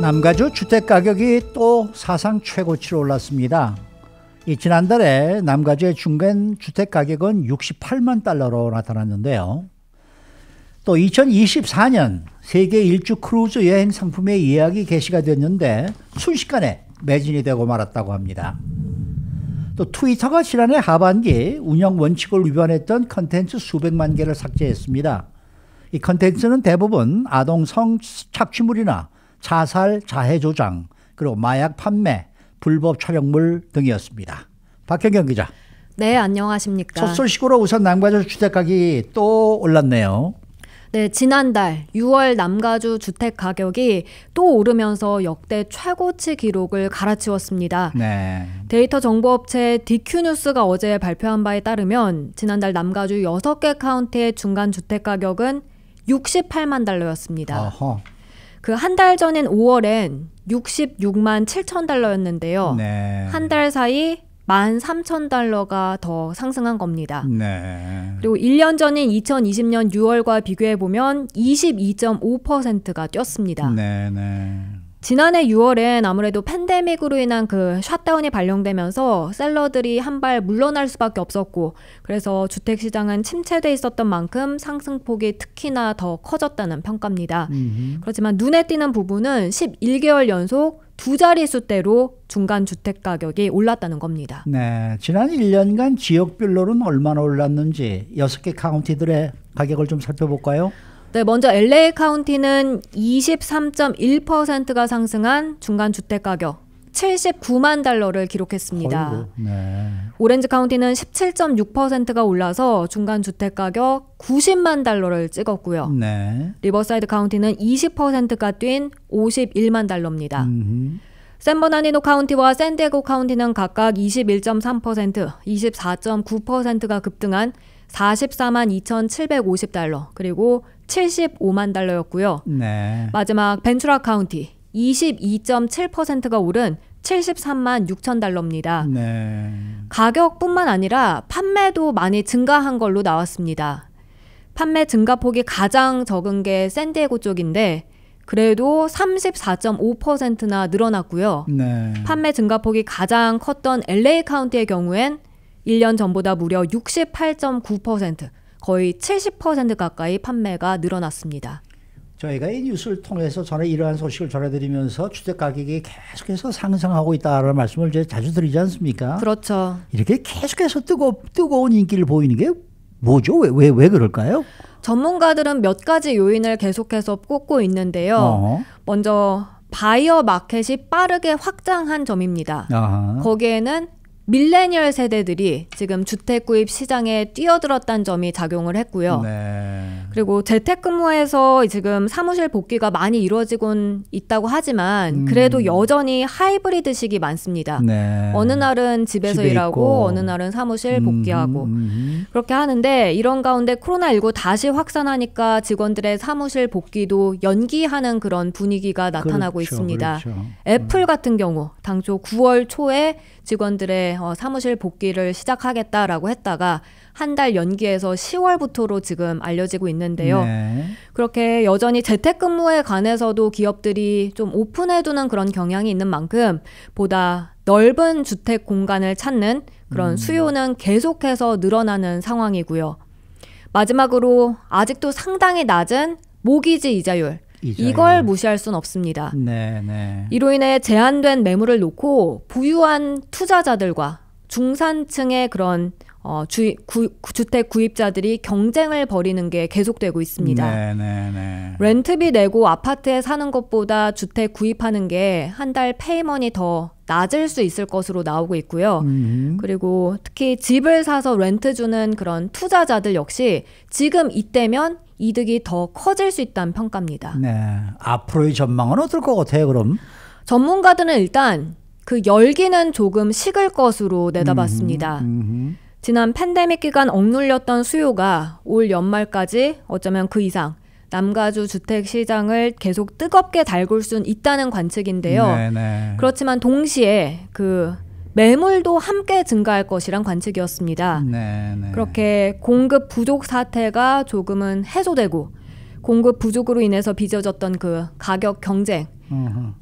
남가주 주택 가격이 또 사상 최고치로 올랐습니다. 이 지난달에 남가주의 중간 주택 가격은 68만 달러로 나타났는데요. 또 2024년 세계 일주 크루즈 여행 상품의 예약이 개시가 됐는데 순식간에 매진이 되고 말았다고 합니다. 또 트위터가 지난해 하반기 운영 원칙을 위반했던 컨텐츠 수백만 개를 삭제했습니다. 이 컨텐츠는 대부분 아동 성 착취물이나 자살, 자해 조장, 그리고 마약 판매, 불법 촬영물 등이었습니다. 박현경 기자. 네, 안녕하십니까. 첫 소식으로 우선 남가주 주택가격이 또 올랐네요. 네, 지난달 6월 남가주 주택 가격이 또 오르면서 역대 최고치 기록을 갈아치웠습니다. 네. 데이터 정보업체 디큐뉴스가 어제 발표한 바에 따르면 지난달 남가주 6개 카운티의 중간 주택 가격은 68만 달러였습니다. 어허. 그한달전인 5월엔 66만 7천 달러였는데요. 네. 한 달 사이 1 3천달러가더 상승한 겁니다. 네. 그리고 1년 전인 2020년 6월과 비교해 보면 22.5%가 뛰었습니다. 네, 네. 지난해 6월엔 아무래도 팬데믹으로 인한 그 셧다운이 발령되면서 셀러들이 한 발 물러날 수밖에 없었고 그래서 주택 시장은 침체돼 있었던 만큼 상승폭이 특히나 더 커졌다는 평가입니다. 음흠. 그렇지만 눈에 띄는 부분은 11개월 연속 두 자릿수대로 중간 주택 가격이 올랐다는 겁니다. 네, 지난 1년간 지역별로는 얼마나 올랐는지 6개 카운티들의 가격을 좀 살펴볼까요? 네, 먼저 LA 카운티는 23.1%가 상승한 중간 주택 가격 79만 달러를 기록했습니다. 뭐, 네. 오렌지 카운티는 17.6%가 올라서 중간 주택 가격 90만 달러를 찍었고요. 네. 리버사이드 카운티는 20%가 뛴 51만 달러입니다. 음흠. 샌버나니노 카운티와 샌디에고 카운티는 각각 21.3%, 24.9%가 급등한 44만 2,750달러 그리고 75만 달러였고요. 네. 마지막 벤츄라 카운티 22.7%가 오른 73만 6천 달러입니다. 네. 가격뿐만 아니라 판매도 많이 증가한 걸로 나왔습니다. 판매 증가폭이 가장 적은 게 샌디에고 쪽인데 그래도 34.5%나 늘어났고요. 네. 판매 증가폭이 가장 컸던 LA 카운티의 경우엔 1년 전보다 무려 68.9% 거의 70% 가까이 판매가 늘어났습니다. 저희가 이 뉴스를 통해서 전에 이러한 소식을 전해드리면서 주택 가격이 계속해서 상승하고 있다는 말씀을 이제 자주 드리지 않습니까? 그렇죠. 이렇게 계속해서 뜨거 뜨거운 인기를 보이는 게 뭐죠? 왜 왜, 왜 그럴까요? 전문가들은 몇 가지 요인을 계속해서 꼽고 있는데요. 어허. 먼저 바이어 마켓이 빠르게 확장한 점입니다. 아하. 거기에는 밀레니얼 세대들이 지금 주택 구입 시장에 뛰어들었다는 점이 작용을 했고요. 네. 그리고 재택근무에서 지금 사무실 복귀가 많이 이루어지곤 있다고 하지만 음. 그래도 여전히 하이브리드식이 많습니다. 네. 어느 날은 집에서 집에 일하고 있고. 어느 날은 사무실 복귀하고 음. 음, 음. 그렇게 하는데 이런 가운데 코로나19 다시 확산하니까 직원들의 사무실 복귀도 연기하는 그런 분위기가 나타나고 그렇죠, 있습니다. 그렇죠. 애플 같은 경우 당초 9월 초에 직원들의 어, 사무실 복귀를 시작하겠다라고 했다가 한 달 연기해서 10월부터로 지금 알려지고 있는데요. 네. 그렇게 여전히 재택근무에 관해서도 기업들이 좀 오픈해두는 그런 경향이 있는 만큼 보다 넓은 주택 공간을 찾는 그런 음. 수요는 계속해서 늘어나는 상황이고요. 마지막으로 아직도 상당히 낮은 모기지 이자율, 이걸 무시할 수는 없습니다. 네, 네. 이로 인해 제한된 매물을 놓고 부유한 투자자들과 중산층의 그런 어, 주, 구, 주택 구입자들이 경쟁을 벌이는 게 계속되고 있습니다. 네네네. 네, 네. 렌트비 내고 아파트에 사는 것보다 주택 구입하는 게 한 달 페이먼이 더 낮을 수 있을 것으로 나오고 있고요. 음. 그리고 특히 집을 사서 렌트 주는 그런 투자자들 역시 지금 이때면 이득이 더 커질 수 있다는 평가입니다. 네. 앞으로의 전망은 어떨 것 같아요, 그럼? 전문가들은 일단 그 열기는 조금 식을 것으로 내다봤습니다. 음. 음. 음. 지난 팬데믹 기간 억눌렸던 수요가 올 연말까지 어쩌면 그 이상 남가주 주택 시장을 계속 뜨겁게 달굴 순 있다는 관측인데요. 네네. 네. 그렇지만 동시에 그 매물도 함께 증가할 것이란 관측이었습니다. 네네. 네. 그렇게 공급 부족 사태가 조금은 해소되고 공급 부족으로 인해서 빚어졌던 그 가격 경쟁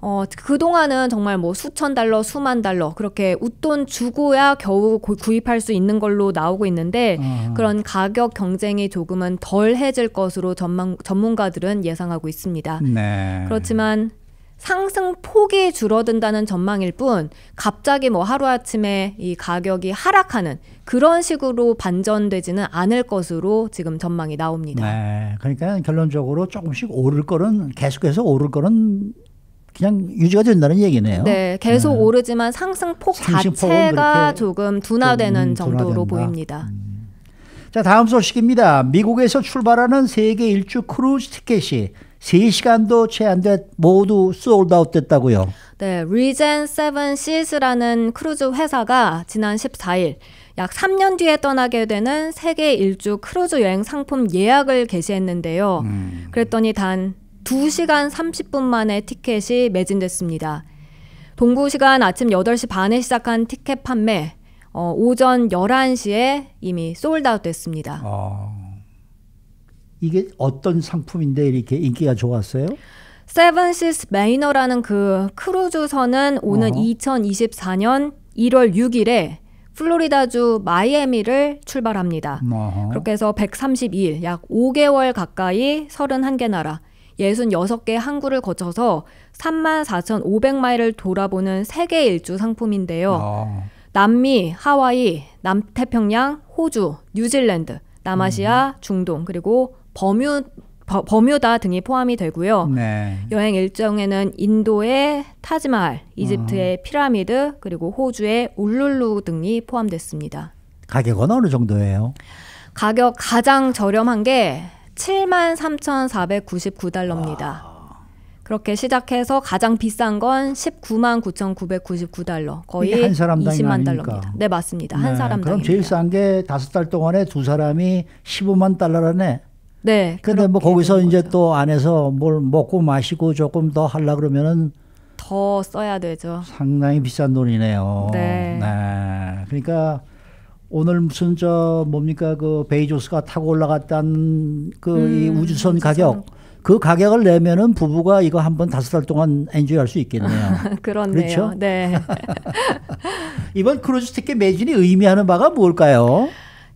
어 그동안은 정말 뭐 수천 달러, 수만 달러 그렇게 웃돈 주고야 겨우 고, 구입할 수 있는 걸로 나오고 있는데 어허. 음. 그런 가격 경쟁이 조금은 덜해질 것으로 전망, 전문가들은 예상하고 있습니다. 네. 그렇지만 상승 폭이 줄어든다는 전망일 뿐 갑자기 뭐 하루아침에 이 가격이 하락하는 그런 식으로 반전되지는 않을 것으로 지금 전망이 나옵니다. 네. 그러니까 결론적으로 조금씩 오를 거는 계속해서 오를 거는 그냥 유지가 된다는 얘기네요. 네, 계속 네. 오르지만 상승폭 자체가 조금 둔화되는 조금 정도로 보입니다. 음. 자, 다음 소식입니다. 미국에서 출발하는 세계 일주 크루즈 티켓이 3시간도 채 안 돼 모두 솔드아웃 됐다고요. 네, 리젠 세븐 시즈라는 크루즈 회사가 지난 14일 약 3년 뒤에 떠나게 되는 세계 일주 크루즈 여행 상품 예약을 게시했는데요. 음. 그랬더니 단 2시간 30분 만에 티켓이 매진됐습니다. 동부 시간 아침 8시 반에 시작한 티켓 판매, 어, 오전 11시에 이미 솔드아웃 됐습니다. 아, 이게 어떤 상품인데 이렇게 인기가 좋았어요? 세븐시스 메이너라는 그 크루즈선은 오는 어. 2024년 1월 6일에 플로리다주 마이애미를 출발합니다. 어허. 그렇게 해서 132일, 약 5개월 가까이 31개 나라, 66개 항구를 거쳐서 34,500마일을 돌아보는 세계 일주 상품인데요. 아. 남미, 하와이, 남태평양, 호주, 뉴질랜드, 남아시아, 음. 중동 그리고 버뮤 버뮤다 등이 포함이 되고요. 네. 여행 일정에는 인도의 타지마할, 이집트의 어. 피라미드, 그리고 호주의 울룰루 등이 포함됐습니다. 가격은 어느 정도예요? 가격 가장 저렴한 게 7만 3,499달러입니다. 아. 그렇게 시작해서 가장 비싼 건 19만 9,999달러. 거의 한 사람당 20만 아닙니까? 달러입니다. 네, 맞습니다. 네, 사람당. 그럼 제일 싼 게다달 동안에 두 사람이 15만 달러라네. 네. 근데 뭐 거기서 이제 거죠. 또 안에서 뭘 먹고 마시고 조금 더 하려 그러면은 더 써야 되죠. 상당히 비싼 돈이네요. 네. 네. 그러니까 오늘 무슨 저 뭡니까 그 베이조스가 타고 올라갔다는 그이 음, 우주선 가격 그 가격을 내면은 부부가 이거 한 번 다섯 달 동안 엔조이할 수 있겠네요. 그렇네요. 그렇죠? 네. 이번 크루즈 티켓 매진이 의미하는 바가 뭘까요?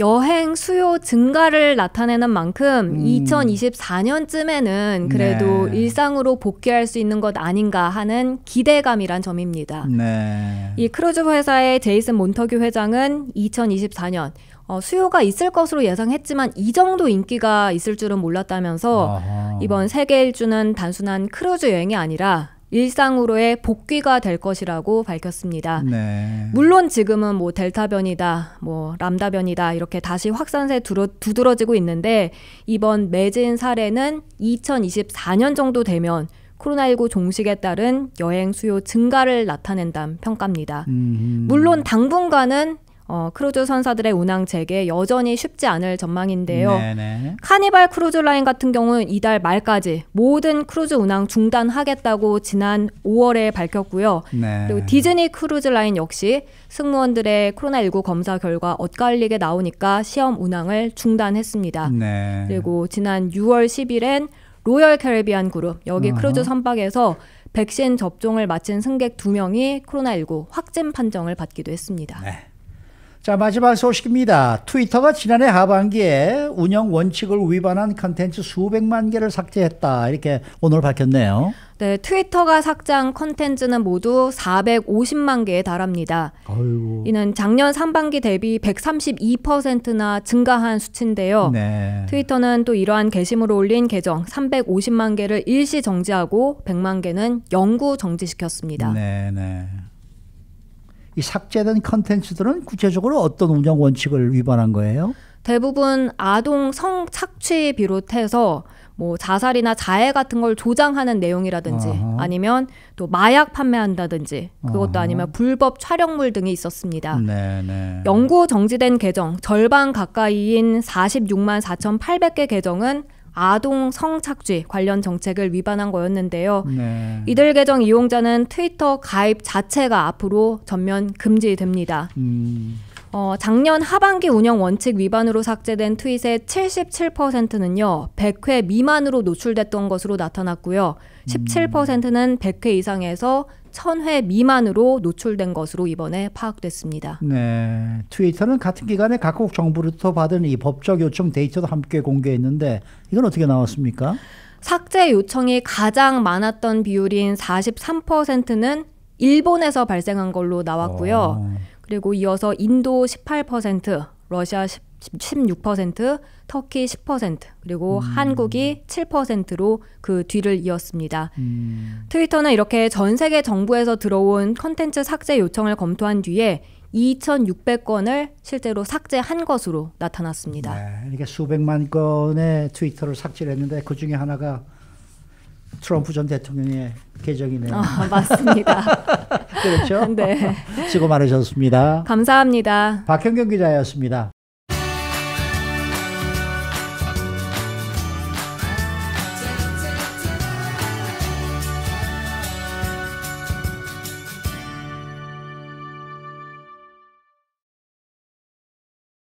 여행 수요 증가를 나타내는 만큼 음. 2024년쯤에는 그래도 네. 일상으로 복귀할 수 있는 것 아닌가 하는 기대감이란 점입니다. 네. 이 크루즈 회사의 제이슨 몬터규 회장은 2024년 어, 수요가 있을 것으로 예상했지만 이 정도 인기가 있을 줄은 몰랐다면서 아하. 이번 세계 일주는 단순한 크루즈 여행이 아니라 일상으로의 복귀가 될 것이라고 밝혔습니다. 네. 물론 지금은 뭐 델타 변이다, 뭐 람다 변이다 이렇게 다시 확산세 두러, 두드러지고 있는데 이번 매진 사례는 2024년 정도 되면 코로나19 종식에 따른 여행 수요 증가를 나타낸다는 평가입니다. 음. 물론 당분간은 어, 크루즈 선사들의 운항 재개 여전히 쉽지 않을 전망인데요. 네네. 카니발 크루즈 라인 같은 경우는 이달 말까지 모든 크루즈 운항 중단하겠다고 지난 5월에 밝혔고요. 네. 그리고 디즈니 크루즈 라인 역시 승무원들의 코로나19 검사 결과 엇갈리게 나오니까 시험 운항을 중단했습니다. 네. 그리고 지난 6월 10일엔 로열 캐리비안 그룹 여기 어허. 아. 크루즈 선박에서 백신 접종을 마친 승객 2명이 코로나19 확진 판정을 받기도 했습니다. 네. 자, 마지막 소식입니다. 트위터가 지난해 하반기에 운영 원칙을 위반한 컨텐츠 수백만 개를 삭제했다. 이렇게 오늘 밝혔네요. 네, 트위터가 삭제한 컨텐츠는 모두 450만 개에 달합니다. 아이고. 이는 작년 상반기 대비 132%나 증가한 수치인데요. 네. 트위터는 또 이러한 게시물을 올린 계정 350만 개를 일시 정지하고 100만 개는 영구 정지시켰습니다. 네, 네. 이 삭제된 컨텐츠들은 구체적으로 어떤 운영 원칙을 위반한 거예요? 대부분 아동 성 착취 비롯해서 뭐 자살이나 자해 같은 걸 조장하는 내용이라든지 아하. 아니면 또 마약 판매한다든지 그것도 아하. 아니면 불법 촬영물 등이 있었습니다. 네네. 영구 네. 정지된 계정 절반 가까이인 46만 4,800개 계정은 아동 성착취 관련 정책을 위반한 거였는데요. 네. 이들 계정 이용자는 트위터 가입 자체가 앞으로 전면 금지됩니다. 음. 어, 작년 하반기 운영 원칙 위반으로 삭제된 트윗의 77%는요, 100회 미만으로 노출됐던 것으로 나타났고요. 17%는 100회 이상에서 천회 미만으로 노출된 것으로 이번에 파악됐습니다. 네. 트위터는 같은 기간에 각국 정부로부터 받은 이 법적 요청 데이터도 함께 공개했는데 이건 어떻게 나왔습니까? 삭제 요청이 가장 많았던 비율인 43%는 일본에서 발생한 걸로 나왔고요. 오. 어. 그리고 이어서 인도 18%, 러시아 10, 16%, 터키 10% 그리고 음. 한국이 7%로 그 뒤를 이었습니다. 음. 트위터는 이렇게 전 세계 정부에서 들어온 컨텐츠 삭제 요청을 검토한 뒤에 2,600건을 실제로 삭제한 것으로 나타났습니다. 네, 이게 그러니까 수백만 건의 트위터를 삭제를 했는데 그 중에 하나가 트럼프 전 대통령의 계정이네요. 아, 맞습니다. 그렇죠? 네. 수고 많으셨습니다. 감사합니다. 박현경 기자였습니다.